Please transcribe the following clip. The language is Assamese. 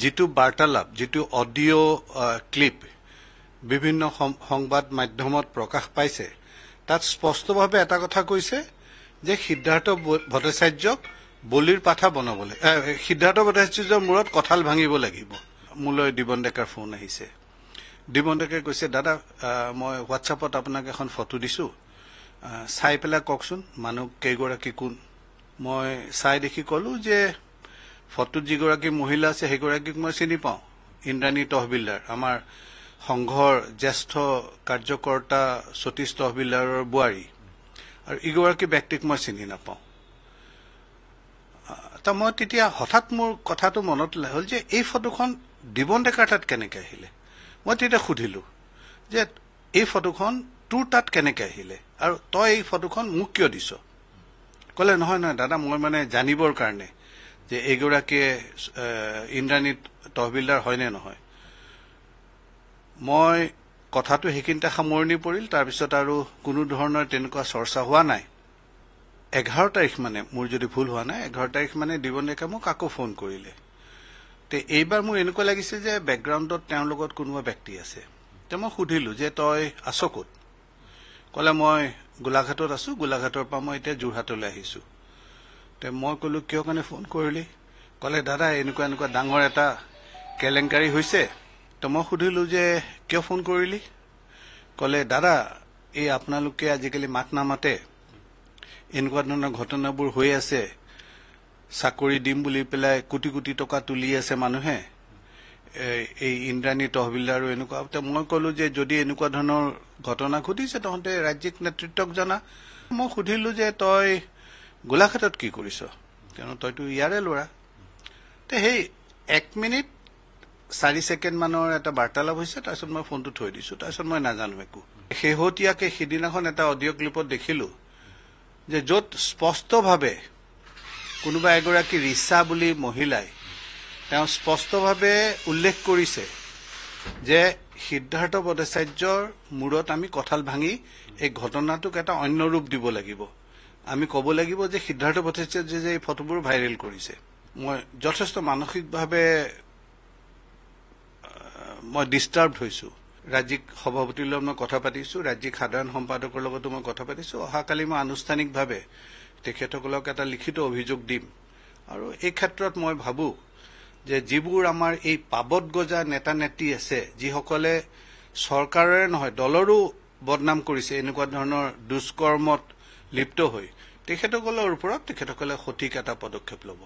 যিটো বাৰ্তালাপ যিটো অডিঅ' ক্লিপ বিভিন্ন সংবাদ মাধ্যমত প্ৰকাশ পাইছে তাত স্পষ্টভাৱে এটা কথা কৈছে যে সিদ্ধাৰ্থ ভট্টাচাৰ্যক বলিৰ পাঠা লাগে সিদ্ধাৰ্থ ভট্টাচাৰ্যৰ মূৰত কঁঠাল ভাঙিব লাগিব মোলৈ দীপন ডেকাৰ ফোন আহিছে দীপন ডেকাই কৈছে দাদা মই হোৱাটছআপত আপোনাক এখন ফটো দিছো চাই পেলাই কওকচোন মানুহ কেইগৰাকী কোন মই চাই দেখি কলো যে ফটোত যিগৰাকী মহিলা আছে সেইগৰাকীক মই চিনি পাওঁ ইন্দ্ৰাণী তহবিলদাৰ আমাৰ সংঘৰ জ্যেষ্ঠ কাৰ্যকৰ্তা সতীশ তহবিলদাৰৰ বোৱাৰী আৰু ইগৰাকী ব্যক্তিক মই চিনি নাপাওঁ ত মই তেতিয়া হঠাৎ মোৰ কথাটো মনত হ'ল যে এই ফটোখন দিবন ডেকাৰ তাত কেনেকৈ আহিলে মই তেতিয়া সুধিলো যে এই ফটোখন তোৰ তাত কেনেকৈ আহিলে আৰু তই এই ফটোখন মোক কিয় দিছ ক'লে নহয় নহয় দাদা মই মানে জানিবৰ কাৰণে যে এগৰাকী ইন্দ্ৰাণী তহবিলদাৰ হয়নে নহয় মই কথাটো সেইখিনিতে সামৰণি পৰিল তাৰপিছত আৰু কোনো ধৰণৰ তেনেকুৱা চৰ্চা হোৱা নাই এঘাৰ তাৰিখ মানে মোৰ যদি ভুল হোৱা নাই এঘাৰ তাৰিখ মানে দীৱন ডেকা মোক আকৌ ফোন কৰিলে তে এইবাৰ মোৰ এনেকুৱা লাগিছে যে বেকগ্ৰাউণ্ডত তেওঁৰ লগত কোনোবা ব্যক্তি আছে তে মই সুধিলো যে তই আছ কত কলে মই গোলাঘাটত আছো গোলাঘাটৰ পৰা মই এতিয়া যোৰহাটলৈ আহিছো তে মই ক'লো কিয় কাৰণে ফোন কৰিলি ক'লে দাদা এনেকুৱা এনেকুৱা ডাঙৰ এটা কেলেংকাৰী হৈছে তো মই সুধিলোঁ যে কিয় ফোন কৰিলি ক'লে দাদা এই আপোনালোকে আজিকালি মাত নামাতে এনেকুৱা ধৰণৰ ঘটনাবোৰ হৈ আছে চাকৰি দিম বুলি পেলাই কোটি কোটি টকা তুলি আছে মানুহে এই ইন্দ্ৰাণী তহবিলদাৰো আৰু এনেকুৱা মই কলো যে যদি এনেকুৱা ধৰণৰ ঘটনা ঘটিছে তহঁতে ৰাজ্যিক নেতৃত্বক জনা মই সুধিলো যে তই গোলাঘাটত কি কৰিছ কিয়নো তইতো ইয়াৰে ল'ৰা তে সেই এক মিনিট চাৰি ছেকেণ্ডমানৰ এটা বাৰ্তালাপ হৈছে তাৰপিছত মই ফোনটো থৈ দিছো তাৰপিছত মই নাজানো একো শেহতীয়াকে সিদিনাখন এটা অডিঅ' ক্লিপত দেখিলো যে য'ত স্পষ্টভাৱে কোনোবা এগৰাকী ৰিচা বুলি মহিলাই তেওঁ স্পষ্টভাৱে উল্লেখ কৰিছে যে সিদ্ধাৰ্থ ভট্টাচাৰ্যৰ মূৰত আমি কঁঠাল ভাঙি এই ঘটনাটোক এটা অন্য ৰূপ দিব লাগিব আমি কব লাগিব যে সিদ্ধাৰ্থ ভট্টাচাৰ্যে যে এই ফটোবোৰ ভাইৰেল কৰিছে মই যথেষ্ট মানসিকভাৱে মই ডিষ্টাৰ্ব হৈছো ৰাজ্যিক সভাপতিৰ লগত মই কথা পাতিছো ৰাজ্যিক সাধাৰণ সম্পাদকৰ লগতো মই কথা পাতিছো অহাকালি মই আনুষ্ঠানিকভাৱে তেখেতসকলক এটা লিখিত অভিযোগ দিম আৰু এই ক্ষেত্ৰত মই ভাবো যে যিবোৰ আমাৰ এই পাবত গজা নেতা নেত্ৰী আছে যিসকলে চৰকাৰৰে নহয় দলৰো বদনাম কৰিছে এনেকুৱা ধৰণৰ দুষ্কৰ্মত লিপ্ত হৈ তেখেতসকলৰ ওপৰত তেখেতসকলে সঠিক এটা পদক্ষেপ ল'ব